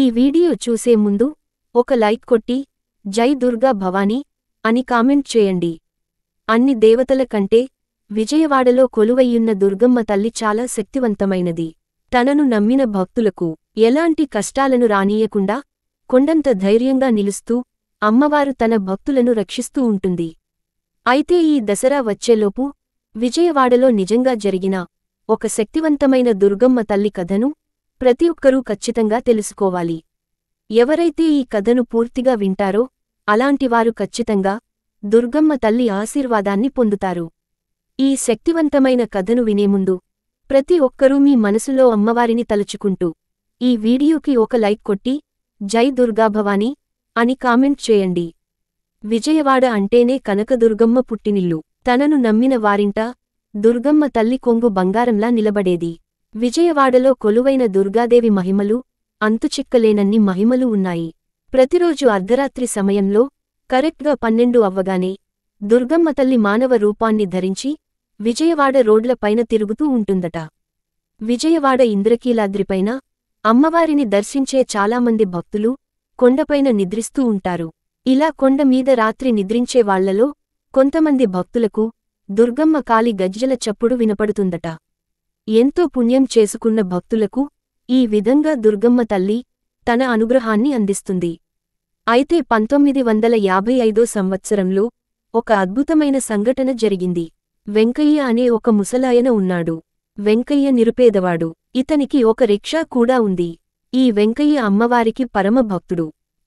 ఈ వీడియో చూసే ముందు ఒక లైక్ కొట్టి జై దుర్గా భవానీ అని కామెంట్ చేయండి అన్ని దేవతల కంటే విజయవాడలో కొలువయ్యున్న దుర్గమ్మ తల్లి చాలా శక్తివంతమైనది తనను నమ్మిన భక్తులకు ఎలాంటి కష్టాలను రానీయకుండా కొండంత ధైర్యంగా నిలుస్తూ అమ్మవారు తన భక్తులను రక్షిస్తూ ఉంటుంది అయితే ఈ దసరా వచ్చేలోపు విజయవాడలో నిజంగా జరిగిన ఒక శక్తివంతమైన దుర్గమ్మ తల్లి కథను ప్రతి ఒక్కరూ ఖచ్చితంగా తెలుసుకోవాలి ఎవరైతే ఈ కథను పూర్తిగా వింటారో అలాంటివారు ఖచ్చితంగా దుర్గమ్మ తల్లి ఆశీర్వాదాన్ని పొందుతారు ఈ శక్తివంతమైన కథను వినేముందు ప్రతి ఒక్కరూ మీ మనసులో అమ్మవారిని తలుచుకుంటూ ఈ వీడియోకి ఒక లైక్ కొట్టి జై దుర్గాభవానీ అని కామెంట్ చేయండి విజయవాడ అంటేనే కనకదుర్గమ్మ పుట్టినిల్లు తనను నమ్మిన వారింట దుర్గమ్మ తల్లి కొంగు బంగారంలా నిలబడేది విజయవాడలో కొలువైన దుర్గాదేవి మహిమలు అంతుచిక్కలేనన్ని మహిమలు ఉన్నాయి ప్రతిరోజు అర్ధరాత్రి సమయంలో కరెక్ట్గా పన్నెండు అవ్వగానే దుర్గమ్మ తల్లి మానవ రూపాన్ని ధరించి విజయవాడ రోడ్లపైన తిరుగుతూ ఉంటుందట విజయవాడ ఇంద్రకీలాద్రిపైన అమ్మవారిని దర్శించే చాలామంది భక్తులు కొండపైన నిద్రిస్తూ ఉంటారు ఇలా కొండ మీద రాత్రి నిద్రించే కొంతమంది భక్తులకు దుర్గమ్మ కాలి గజ్జల చప్పుడు వినపడుతుందట ఎంతో పుణ్యం చేసుకున్న భక్తులకు ఈ విధంగా దుర్గమ్మ తల్లి తన అనుగ్రహాన్ని అందిస్తుంది అయితే పంతొమ్మిది వందల యాభై ఐదో సంవత్సరంలో ఒక అద్భుతమైన సంఘటన జరిగింది వెంకయ్య అనే ఒక ముసలాయన ఉన్నాడు వెంకయ్య నిరుపేదవాడు ఇతనికి ఒక రిక్షా కూడా ఉంది ఈ వెంకయ్య అమ్మవారికి పరమభక్తుడు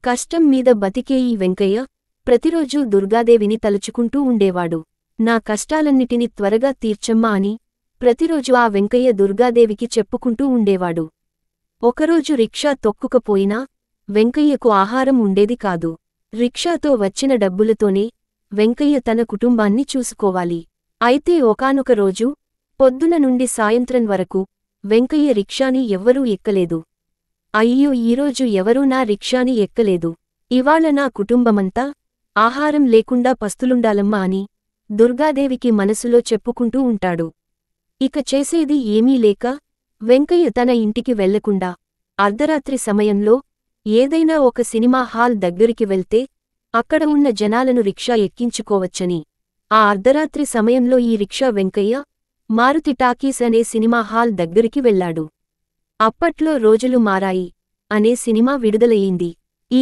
కష్టం మీద బతికే ఈ వెంకయ్య ప్రతిరోజూ దుర్గాదేవిని తలుచుకుంటూ ఉండేవాడు నా కష్టాలన్నిటినీ త్వరగా తీర్చమ్మా అని ప్రతిరోజు ఆ వెంకయ్య దుర్గాదేవికి చెప్పుకుంటూ ఉండేవాడు ఒకరోజు రిక్షా తొక్కుకపోయినా వెంకయ్యకు ఆహారం ఉండేది కాదు రిక్షాతో వచ్చిన డబ్బులతోనే వెంకయ్య తన కుటుంబాన్ని చూసుకోవాలి అయితే ఒకనొక రోజు పొద్దున నుండి సాయంత్రం వరకు వెంకయ్య రిక్షాని ఎవ్వరూ ఎక్కలేదు అయ్యో ఈరోజు ఎవరూ నా రిక్షాని ఎక్కలేదు ఇవాళ నా కుటుంబమంతా ఆహారం లేకుండా పస్తులుండాలమ్మా అని దుర్గాదేవికి మనసులో చెప్పుకుంటూ ఉంటాడు ఇక చేసేది ఏమీ లేక వెంకయ్య తన ఇంటికి వెళ్లకుండా అర్ధరాత్రి సమయంలో ఏదైనా ఒక సినిమా హాల్ దగ్గరికి వెళ్తే అక్కడ ఉన్న జనాలను రిక్షా ఎక్కించుకోవచ్చని ఆ అర్ధరాత్రి సమయంలో ఈ రిక్షా వెంకయ్య మారుతి టాకీస్ అనే సినిమా హాల్ దగ్గరికి వెళ్లాడు అప్పట్లో రోజులు మారాయి అనే సినిమా విడుదలయ్యింది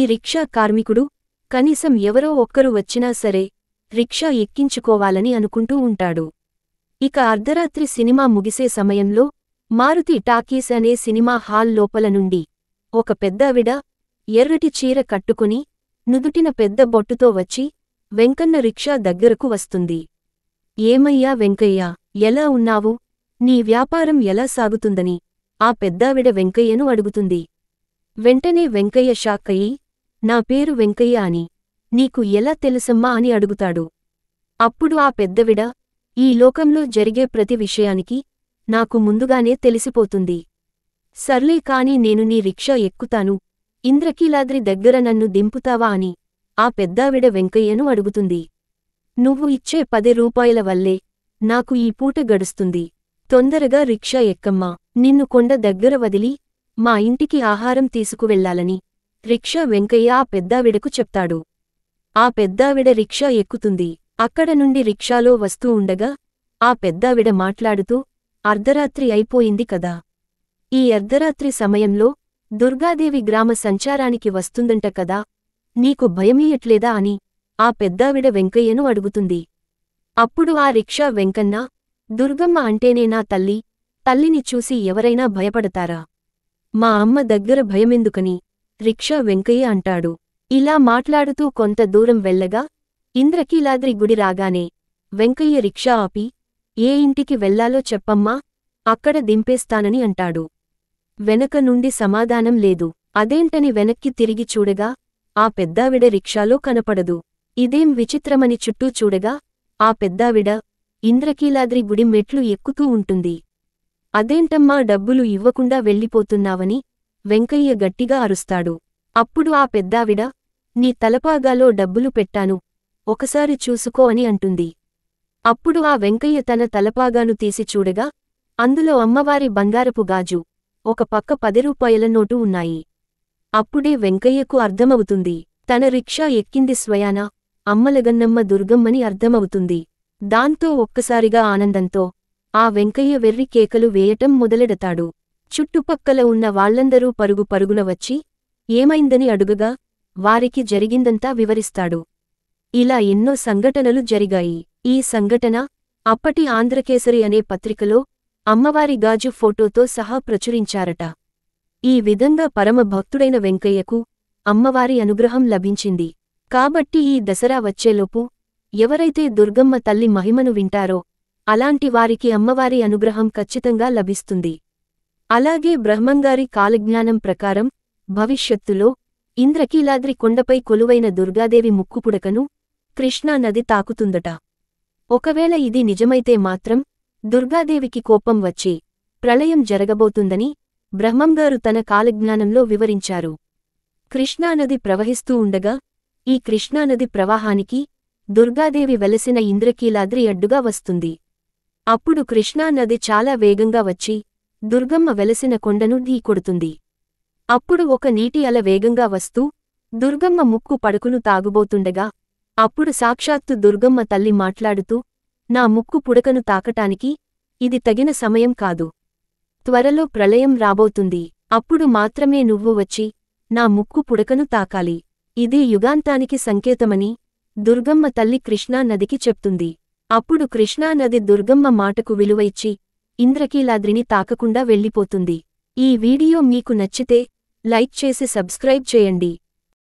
ఈ రిక్షా కార్మికుడు కనీసం ఎవరో ఒక్కరు వచ్చినా సరే రిక్షా ఎక్కించుకోవాలని అనుకుంటూ ఉంటాడు ఇక అర్ధరాత్రి సినిమా ముగిసే సమయంలో మారుతి టాకీస్ అనే సినిమా హాల్ లోపల నుండి ఒక పెద్దావిడ ఎర్రటి చీర కట్టుకుని నుదుటిన పెద్ద బొట్టుతో వచ్చి వెంకన్న రిక్షా దగ్గరకు వస్తుంది ఏమయ్యా వెంకయ్యా ఎలా ఉన్నావు నీ వ్యాపారం ఎలా సాగుతుందని ఆ పెద్దావిడ వెంకయ్యను అడుగుతుంది వెంటనే వెంకయ్య షాక్ అయి నా పేరు వెంకయ్య అని నీకు ఎలా తెలుసమ్మా అని అడుగుతాడు అప్పుడు ఆ పెద్దవిడ ఈ లోకంలో జరిగే ప్రతి విషయానికి నాకు ముందుగానే తెలిసిపోతుంది సర్లే కాని నేను నీ రిక్షా ఎక్కుతాను ఇంద్రకీలాద్రి దగ్గర నన్ను దింపుతావా అని ఆ పెద్దావిడ వెంకయ్యను అడుగుతుంది నువ్వు ఇచ్చే పది రూపాయల వల్లే నాకు ఈ పూట గడుస్తుంది తొందరగా రిక్షా ఎక్కమ్మా నిన్ను కొండ దగ్గర వదిలి మా ఇంటికి ఆహారం తీసుకువెళ్లాలని రిక్షా వెంకయ్య ఆ పెద్దావిడకు చెప్తాడు ఆ పెద్దావిడ రిక్షా ఎక్కుతుంది అక్కడ నుండి రిక్షాలో వస్తూ ఉండగా ఆ పెద్దావిడ మాట్లాడుతూ అర్ధరాత్రి అయిపోయింది కదా ఈ అర్ధరాత్రి సమయంలో దుర్గాదేవి గ్రామ సంచారానికి వస్తుందంట కదా నీకు భయమీయట్లేదా అని ఆ పెద్దావిడ వెంకయ్యను అడుగుతుంది అప్పుడు ఆ రిక్షా వెంకన్న దుర్గమ్మ అంటేనే నా తల్లి తల్లిని చూసి ఎవరైనా భయపడతారా మా అమ్మ దగ్గర భయమెందుకని రిక్షా వెంకయ్య అంటాడు ఇలా మాట్లాడుతూ కొంత దూరం వెళ్ళగా ఇంద్రకీలాద్రి గుడి రాగానే వెంకయ్య రిక్షా ఆపి ఏ ఇంటికి వెళ్లాలో చెప్పమ్మా అక్కడ దింపేస్తానని అంటాడు వెనక నుండి సమాధానం లేదు అదేంటని వెనక్కి తిరిగి చూడగా ఆ పెద్దావిడ రిక్షాలో కనపడదు ఇదేం విచిత్రమని చుట్టూ చూడగా ఆ పెద్దావిడ ఇంద్రకీలాద్రి గుడి మెట్లు ఎక్కుతూ ఉంటుంది అదేంటమ్మా డబ్బులు ఇవ్వకుండా వెళ్ళిపోతున్నావని వెంకయ్య గట్టిగా అరుస్తాడు అప్పుడు ఆ పెద్దావిడ నీ తలపాగాలో డబ్బులు పెట్టాను ఒకసారి చూసుకో అని అంటుంది అప్పుడు ఆ వెంకయ్య తన తలపాగాను తీసి చూడగా అందులో అమ్మవారి బంగారపు గాజు ఒక పక్క పది రూపాయల నోటు ఉన్నాయి అప్పుడే వెంకయ్యకు అర్థమవుతుంది తన రిక్షా ఎక్కింది స్వయాన అమ్మలగన్నమ్మ దుర్గమ్మని అర్థమవుతుంది దాంతో ఒక్కసారిగా ఆనందంతో ఆ వెంకయ్య వెర్రి కేకలు వేయటం మొదలెడతాడు చుట్టుపక్కల ఉన్న వాళ్లందరూ పరుగు పరుగున వచ్చి ఏమైందని అడుగగా వారికి జరిగిందంతా వివరిస్తాడు ఇలా ఎన్నో సంఘటనలు జరిగాయి ఈ సంఘటన అప్పటి ఆంధ్రకేసరి అనే పత్రికలో అమ్మవారి గాజు ఫోటోతో సహా ప్రచురించారట ఈ విధంగా పరమ భక్తుడైన వెంకయ్యకు అమ్మవారి అనుగ్రహం లభించింది కాబట్టి ఈ దసరా వచ్చేలోపు ఎవరైతే దుర్గమ్మ తల్లి మహిమను వింటారో అలాంటి వారికి అమ్మవారి అనుగ్రహం ఖచ్చితంగా లభిస్తుంది అలాగే బ్రహ్మంగారి కాలజ్ఞానం ప్రకారం భవిష్యత్తులో ఇంద్రకీలాద్రి కొండపై కొలువైన దుర్గాదేవి ముక్కుపుడకను కృష్ణానది తాకుతుందట ఒకవేళ ఇది నిజమైతే మాత్రం దుర్గాదేవికి కోపం వచ్చి ప్రళయం జరగబోతుందని బ్రహ్మంగారు తన కాలజ్ఞానంలో వివరించారు కృష్ణానది ప్రవహిస్తూ ఉండగా ఈ కృష్ణానది ప్రవాహానికి దుర్గాదేవి వెలసిన ఇంద్రకీలాద్రి అడ్డుగా వస్తుంది అప్పుడు కృష్ణానది చాలా వేగంగా వచ్చి దుర్గమ్మ వెలసిన కొండను ఢీకొడుతుంది అప్పుడు ఒక నీటి అల వేగంగా వస్తూ దుర్గమ్మ ముక్కు పడుకును తాగుబోతుండగా అప్పుడు సాక్షాత్తు దుర్గమ్మ తల్లి మాట్లాడుతూ నా ముక్కు పుడకను తాకటానికి ఇది తగిన సమయం కాదు త్వరలో ప్రళయం రాబోతుంది అప్పుడు మాత్రమే నువ్వు వచ్చి నా ముక్కు పుడకను తాకాలి ఇది యుగాంతానికి సంకేతమని దుర్గమ్మ తల్లి కృష్ణానదికి చెప్తుంది అప్పుడు కృష్ణానది దుర్గమ్మ మాటకు విలువ ఇచ్చి ఇంద్రకీలాద్రిని తాకకుండా వెళ్ళిపోతుంది ఈ వీడియో మీకు నచ్చితే లైక్ చేసి సబ్స్క్రైబ్ చేయండి